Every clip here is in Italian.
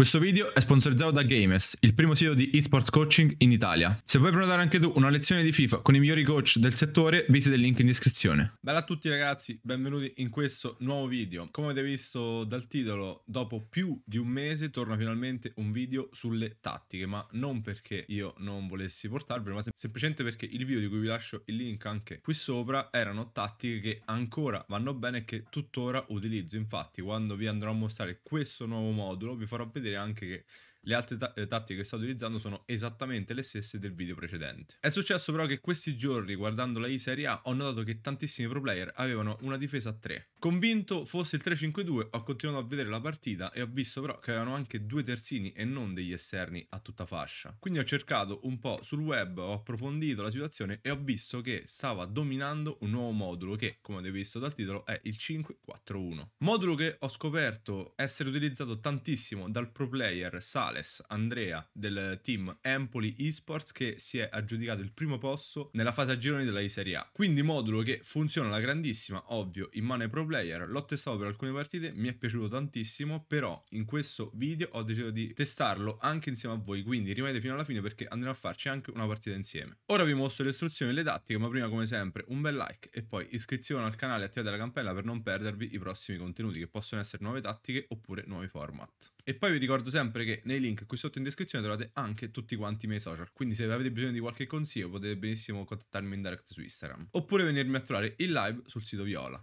Questo video è sponsorizzato da Games, il primo sito di esports coaching in Italia. Se vuoi prenotare anche tu una lezione di FIFA con i migliori coach del settore, visita il link in descrizione. Bella a tutti ragazzi, benvenuti in questo nuovo video. Come avete visto dal titolo, dopo più di un mese torna finalmente un video sulle tattiche, ma non perché io non volessi portarvelo, ma sem semplicemente perché il video di cui vi lascio il link anche qui sopra erano tattiche che ancora vanno bene e che tuttora utilizzo. Infatti, quando vi andrò a mostrare questo nuovo modulo, vi farò vedere anche che le altre ta- eh, tattiche che sta utilizzando sono esattamente le stesse del video precedente. È successo però che questi giorni, guardando la I Serie A, ho notato che tantissimi pro player avevano una difesa a 3. Convinto fosse il 3-5-2, ho continuato a vedere la partita e ho visto però che avevano anche due terzini e non degli esterni a tutta fascia. Quindi ho cercato un po' sul web, ho approfondito la situazione e ho visto che stava dominando un nuovo modulo che, come avete visto dal titolo, è il 5-4-1. Modulo che ho scoperto essere utilizzato tantissimo dal pro player Sara Gonzalez, Andrea del team Empoli Esports che si è aggiudicato il primo posto nella fase a gironi della Serie A. Quindi modulo che funziona alla grandissima, ovvio, in mano ai pro player, l'ho testato per alcune partite, mi è piaciuto tantissimo, però in questo video ho deciso di testarlo anche insieme a voi, quindi rimanete fino alla fine perché andremo a farci anche una partita insieme. Ora vi mostro le istruzioni e le tattiche, ma prima come sempre un bel like e poi iscrivetevi al canale e attivate la campanella per non perdervi i prossimi contenuti che possono essere nuove tattiche oppure nuovi format. E poi vi ricordo sempre che nei i link qui sotto in descrizione trovate anche tutti quanti i miei social, quindi se avete bisogno di qualche consiglio potete benissimo contattarmi in direct su Instagram, oppure venirmi a trovare in live sul sito Viola.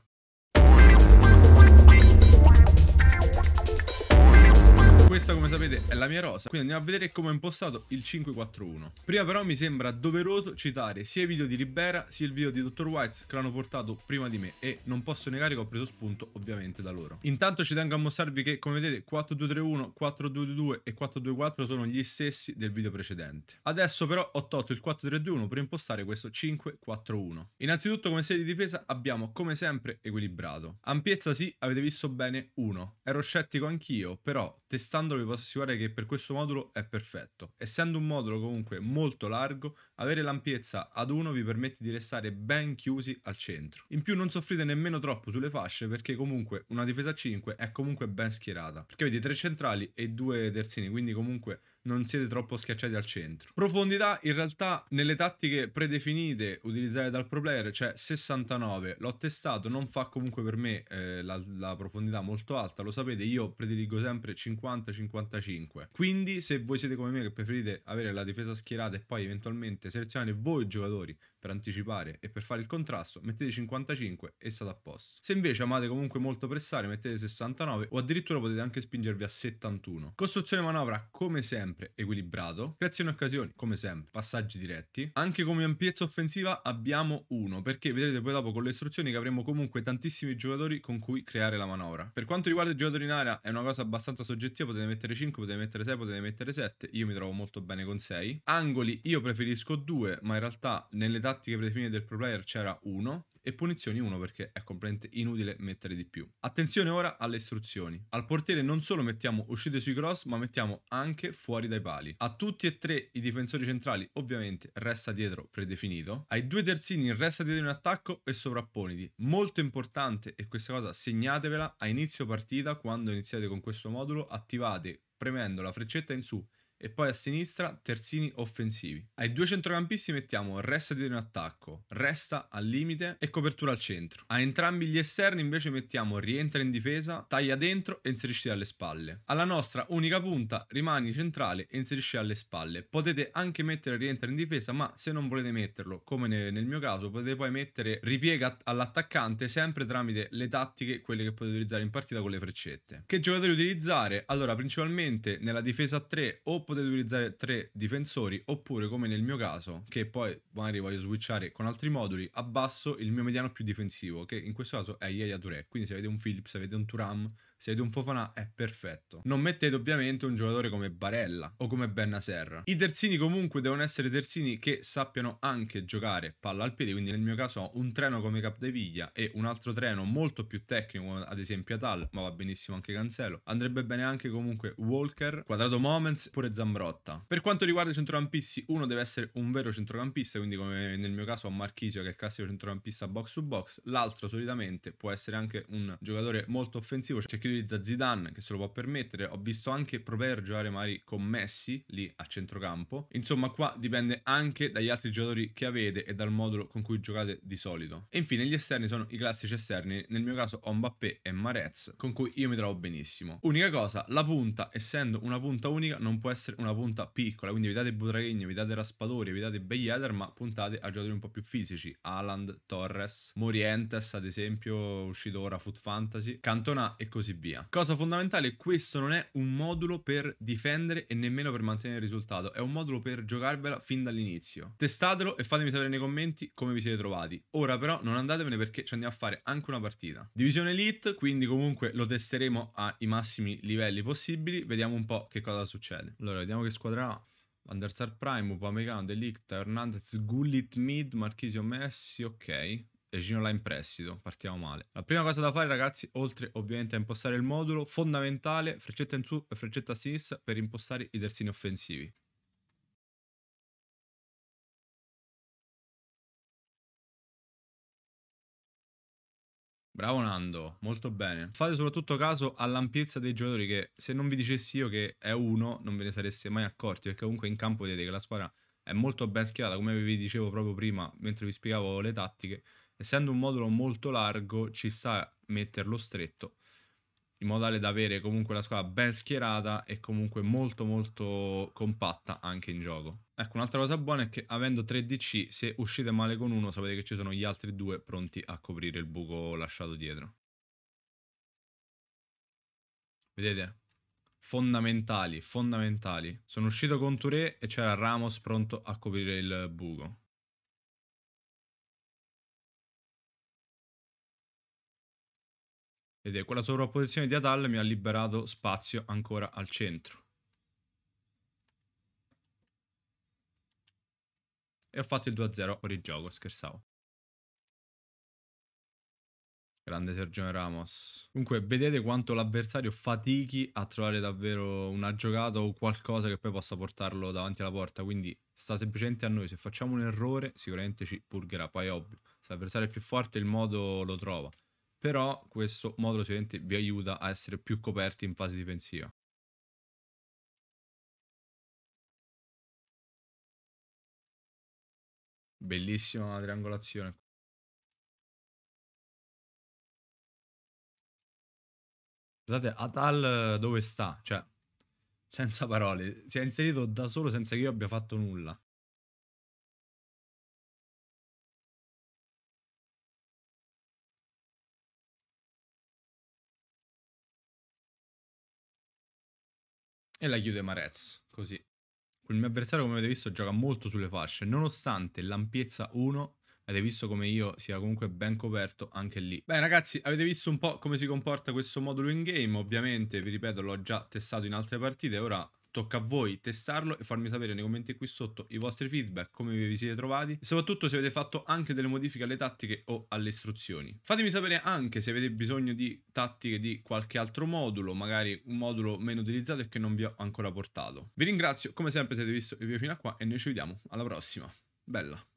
Questa come sapete è la mia rosa Quindi andiamo a vedere come ho impostato il 541 Prima però mi sembra doveroso citare sia i video di Libera sia il video di Dr. Whites Che l'hanno portato prima di me E non posso negare che ho preso spunto ovviamente da loro Intanto ci tengo a mostrarvi che come vedete 4231, 4222 e 424 sono gli stessi del video precedente Adesso però ho tolto il 4321 per impostare questo 541 Innanzitutto come serie di difesa abbiamo come sempre equilibrato Ampiezza sì, avete visto bene 1 Ero scettico anch'io però testato testando vi posso assicurare che per questo modulo è perfetto. Essendo un modulo comunque molto largo, avere l'ampiezza ad uno vi permette di restare ben chiusi al centro. In più non soffrite nemmeno troppo sulle fasce perché comunque una difesa 5 è comunque ben schierata. Perché vedi, tre centrali e due terzini, quindi comunque non siete troppo schiacciati al centro. Profondità in realtà nelle tattiche predefinite utilizzate dal pro player c'è cioè 69, l'ho testato, non fa comunque per me eh, la, la, profondità molto alta, lo sapete io prediligo sempre 50-55, quindi se voi siete come me che preferite avere la difesa schierata e poi eventualmente selezionare voi giocatori per anticipare e per fare il contrasto, mettete 55 e state a posto. Se invece amate comunque molto pressare mettete 69 o addirittura potete anche spingervi a 71. Costruzione manovra come sempre sempre equilibrato. Creazione occasioni, come sempre, passaggi diretti. Anche come ampiezza offensiva abbiamo uno, perché vedrete poi dopo con le istruzioni che avremo comunque tantissimi giocatori con cui creare la manovra. Per quanto riguarda i giocatori in area è una cosa abbastanza soggettiva, potete mettere 5, potete mettere 6, potete mettere 7, io mi trovo molto bene con 6. Angoli io preferisco 2, ma in realtà nelle tattiche predefinite del pro player c'era 1, e punizioni 1 perché è completamente inutile mettere di più. Attenzione ora alle istruzioni. Al portiere non solo mettiamo uscite sui cross ma mettiamo anche fuori dai pali. A tutti e tre i difensori centrali ovviamente resta dietro predefinito. Ai due terzini resta dietro in attacco e sovrapponiti. Molto importante e questa cosa segnatevela a inizio partita quando iniziate con questo modulo attivate premendo la freccetta in su e poi a sinistra terzini offensivi. Ai due centrocampisti mettiamo resta dietro in attacco, resta al limite e copertura al centro. A entrambi gli esterni invece mettiamo rientra in difesa, taglia dentro e inserisci dalle spalle. Alla nostra unica punta rimani centrale e inserisci alle spalle. Potete anche mettere rientra in difesa, ma se non volete metterlo, come nel mio caso, potete poi mettere ripiega all'attaccante sempre tramite le tattiche, quelle che potete utilizzare in partita con le freccette. Che giocatori utilizzare? Allora, principalmente nella difesa a 3 o potete utilizzare tre difensori oppure come nel mio caso che poi magari voglio switchare con altri moduli abbasso il mio mediano più difensivo che in questo caso è Yaya Touré quindi se avete un Philips, se avete un Turam, se avete un Fofana è perfetto non mettete ovviamente un giocatore come Barella o come Bennaser i terzini comunque devono essere terzini che sappiano anche giocare palla al piede quindi nel mio caso ho un treno come Capdeviglia e un altro treno molto più tecnico ad esempio Atal ma va benissimo anche Cancelo andrebbe bene anche comunque Walker Quadrato Moments pure Zambrotta. Per quanto riguarda i centrocampisti, uno deve essere un vero centrocampista, quindi come nel mio caso Marchisio che è il classico centrocampista box to box, l'altro solitamente può essere anche un giocatore molto offensivo, c'è chi utilizza Zidane che se lo può permettere, ho visto anche Proper giocare magari con Messi lì a centrocampo, insomma qua dipende anche dagli altri giocatori che avete e dal modulo con cui giocate di solito. E infine gli esterni sono i classici esterni, nel mio caso ho Mbappé e Marez con cui io mi trovo benissimo. Unica cosa, la punta essendo una punta unica non può essere essere una punta piccola, quindi evitate Butraghegno, evitate Raspadori, evitate Beyeder, ma puntate a giocatori un po' più fisici, Aland, Torres, Morientes ad esempio, uscito ora Foot Fantasy, Cantona e così via. Cosa fondamentale, questo non è un modulo per difendere e nemmeno per mantenere il risultato, è un modulo per giocarvela fin dall'inizio. Testatelo e fatemi sapere nei commenti come vi siete trovati. Ora però non andatevene perché ci andiamo a fare anche una partita. Divisione Elite, quindi comunque lo testeremo ai massimi livelli possibili, vediamo un po' che cosa succede. Allora, allora vediamo che squadra ha. Understar Prime, Upamecano, Delicta, Hernandez, Gullit, Mid, Marchisio, Messi, ok. E Ginola in prestito, partiamo male. La prima cosa da fare ragazzi, oltre ovviamente a impostare il modulo, fondamentale, freccetta in su e freccetta a sinistra per impostare i terzini offensivi. Bravo Nando, molto bene. Fate soprattutto caso all'ampiezza dei giocatori che se non vi dicessi io che è uno non ve ne sareste mai accorti perché comunque in campo vedete che la squadra è molto ben schierata come vi dicevo proprio prima mentre vi spiegavo le tattiche. Essendo un modulo molto largo ci sta metterlo stretto in modo tale da avere comunque la squadra ben schierata e comunque molto molto compatta anche in gioco. Ecco, un'altra cosa buona è che avendo 3 DC, se uscite male con uno, sapete che ci sono gli altri due pronti a coprire il buco lasciato dietro. Vedete? Fondamentali, fondamentali. Sono uscito con Touré e c'era Ramos pronto a coprire il buco. Vedete, quella sovrapposizione di Atal mi ha liberato spazio ancora al centro. E ho fatto il 2-0 fuori gioco, scherzavo. Grande Sergio Ramos. Comunque, vedete quanto l'avversario fatichi a trovare davvero una giocata o qualcosa che poi possa portarlo davanti alla porta. Quindi sta semplicemente a noi. Se facciamo un errore, sicuramente ci purgherà. Poi è ovvio, se l'avversario è più forte, il modo lo trova. Però questo modulo sicuramente vi aiuta a essere più coperti in fase difensiva. Bellissima triangolazione. Scusate, Atal eh, dove sta? Cioè, senza parole. Si è inserito da solo senza che io abbia fatto nulla. E la chiude Marez, così. Il mio avversario, come avete visto, gioca molto sulle fasce, nonostante l'ampiezza 1 Avete visto come io sia comunque ben coperto anche lì. Beh ragazzi, avete visto un po' come si comporta questo modulo in game. Ovviamente, vi ripeto, l'ho già testato in altre partite. Ora tocca a voi testarlo e farmi sapere nei commenti qui sotto i vostri feedback, come vi siete trovati e soprattutto se avete fatto anche delle modifiche alle tattiche o alle istruzioni. Fatemi sapere anche se avete bisogno di tattiche di qualche altro modulo, magari un modulo meno utilizzato e che non vi ho ancora portato. Vi ringrazio come sempre se avete visto il video fino a qua e noi ci vediamo alla prossima. Bella!